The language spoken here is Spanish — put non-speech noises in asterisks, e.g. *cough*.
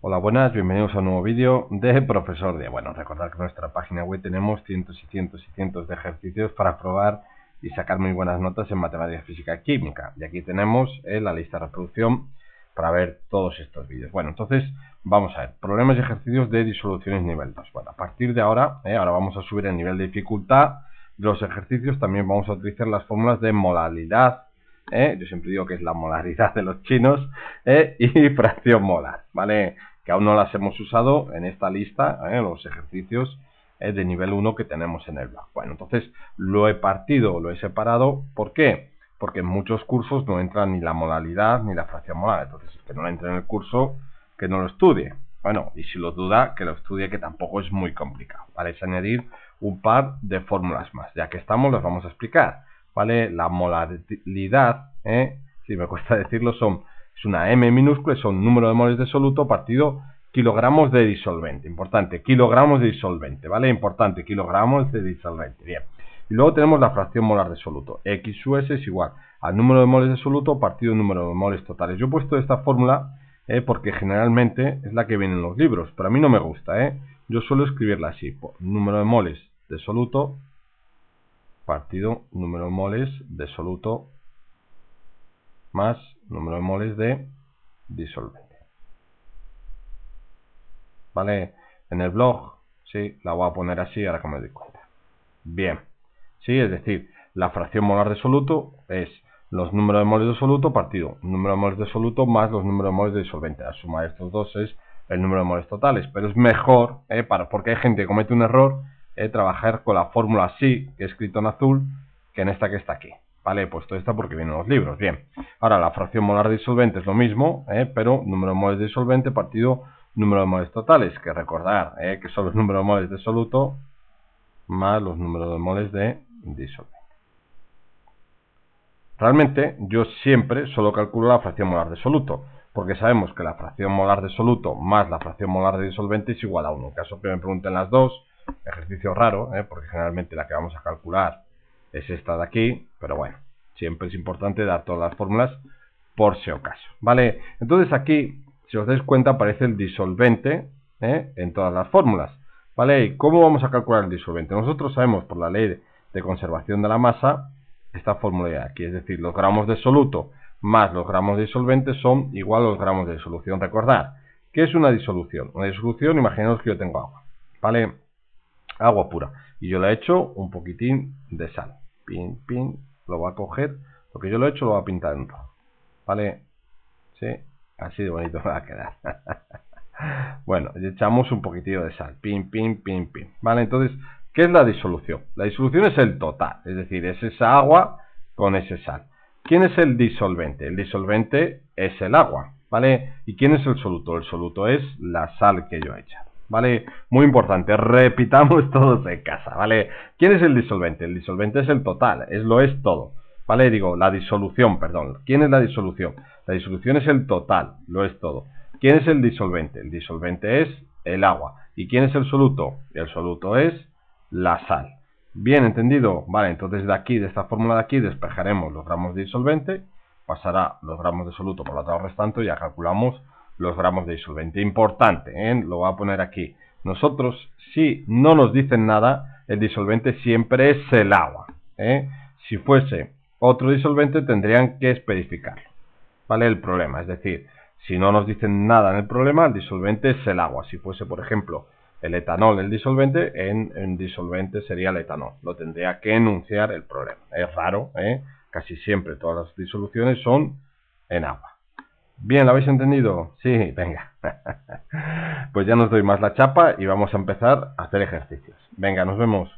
Hola, buenas, bienvenidos a un nuevo vídeo de Profesor de. Bueno, recordad que en nuestra página web tenemos cientos y cientos y cientos de ejercicios para probar y sacar muy buenas notas en matemáticas, física y química. Y aquí tenemos eh, la lista de reproducción para ver todos estos vídeos. Bueno, entonces vamos a ver, problemas y ejercicios de disoluciones nivel 2. Bueno, a partir de ahora, eh, ahora vamos a subir el nivel de dificultad de los ejercicios, también vamos a utilizar las fórmulas de modalidad ¿eh? yo siempre digo que es la molaridad de los chinos, ¿eh? *laughs* y fracción molar, ¿vale? Que aún no las hemos usado en esta lista, en ¿eh? los ejercicios de nivel 1 que tenemos en el blog. Bueno, entonces lo he partido, lo he separado, ¿por qué? Porque en muchos cursos no entra ni la molaridad ni la fracción molar, entonces el que no la entre en el curso, que no lo estudie. Bueno, y si lo duda, que lo estudie, que tampoco es muy complicado, ¿vale? Es añadir un par de fórmulas más, ya que estamos, las vamos a explicar. ¿vale? La molaridad, ¿eh? si me cuesta decirlo, son, es una M minúscula, son número de moles de soluto partido kilogramos de disolvente. Importante, kilogramos de disolvente, ¿vale? Importante, kilogramos de disolvente. Bien. Y luego tenemos la fracción molar de soluto. XUS es igual al número de moles de soluto partido número de moles totales. Yo he puesto esta fórmula ¿eh? porque generalmente es la que viene en los libros, pero a mí no me gusta, ¿eh? Yo suelo escribirla así, número de moles de soluto partido número de moles de soluto más número de moles de disolvente. ¿Vale? En el blog, sí, la voy a poner así ahora que me doy cuenta. Bien, sí, es decir, la fracción molar de soluto es los números de moles de soluto partido número de moles de soluto más los números de moles de disolvente. La suma de estos dos es el número de moles totales, pero es mejor, ¿eh? para, porque hay gente que comete un error eh, trabajar con la fórmula así, que he escrito en azul, que en esta que está aquí. ¿Vale? He puesto esta porque vienen los libros. Bien. Ahora, la fracción molar disolvente es lo mismo, eh, pero número de moles de disolvente partido número de moles totales, que recordar eh, que son los números de moles de soluto más los números de moles de disolvente. Realmente yo siempre solo calculo la fracción molar de soluto, porque sabemos que la fracción molar de soluto más la fracción molar de disolvente es igual a 1. En caso que me pregunten las dos, ejercicio raro, ¿eh? porque generalmente la que vamos a calcular es esta de aquí, pero bueno, siempre es importante dar todas las fórmulas por si acaso, ¿vale? Entonces aquí, si os dais cuenta, aparece el disolvente ¿eh? en todas las fórmulas, ¿vale? ¿Y cómo vamos a calcular el disolvente? Nosotros sabemos por la ley de conservación de la masa esta fórmula de aquí, es decir, los gramos de soluto más los gramos de disolvente son igual a los gramos de disolución. Recordad, ¿qué es una disolución? Una disolución, imaginaos que yo tengo agua, ¿vale? agua pura. Y yo le he hecho un poquitín de sal. Pin, pin, lo va a coger. Lo que yo lo he hecho lo va a pintar en rojo. ¿Vale? Sí, así de bonito *laughs* va a quedar. bueno, le echamos un poquitito de sal. Pin, pin, pin, pin. ¿Vale? Entonces, ¿qué es la disolución? La disolución es el total. Es decir, es esa agua con ese sal. ¿Quién es el disolvente? El disolvente es el agua, ¿vale? ¿Y quién es el soluto? El soluto es la sal que yo he echado. ¿vale? Muy importante, repitamos *laughs* todos de casa, ¿vale? ¿Quién es el disolvente? El disolvente es el total, es lo es todo, ¿vale? Digo, la disolución, perdón. ¿Quién es la disolución? La disolución es el total, lo es todo. ¿Quién es el disolvente? El disolvente es el agua. ¿Y quién es el soluto? El soluto es la sal. Bien, entendido. Vale, entonces de aquí, de esta fórmula de aquí, despejaremos los gramos de disolvente, pasará los gramos de soluto por la otra restante y ya calculamos los gramos de disolvente. Importante, ¿eh? lo voy a poner aquí. Nosotros, si no nos dicen nada, el disolvente siempre es el agua. ¿eh? Si fuese otro disolvente, tendrían que especificarlo. ¿Vale? El problema. Es decir, si no nos dicen nada en el problema, el disolvente es el agua. Si fuese, por ejemplo, el etanol el disolvente, en, disolvente sería el etanol. Lo tendría que enunciar el problema. Es raro, ¿eh? Casi siempre todas las disoluciones son en agua. Bien, ¿lo habéis entendido? Sí, venga. *laughs* pues ya nos doy más la chapa y vamos a empezar a hacer ejercicios. Venga, nos vemos.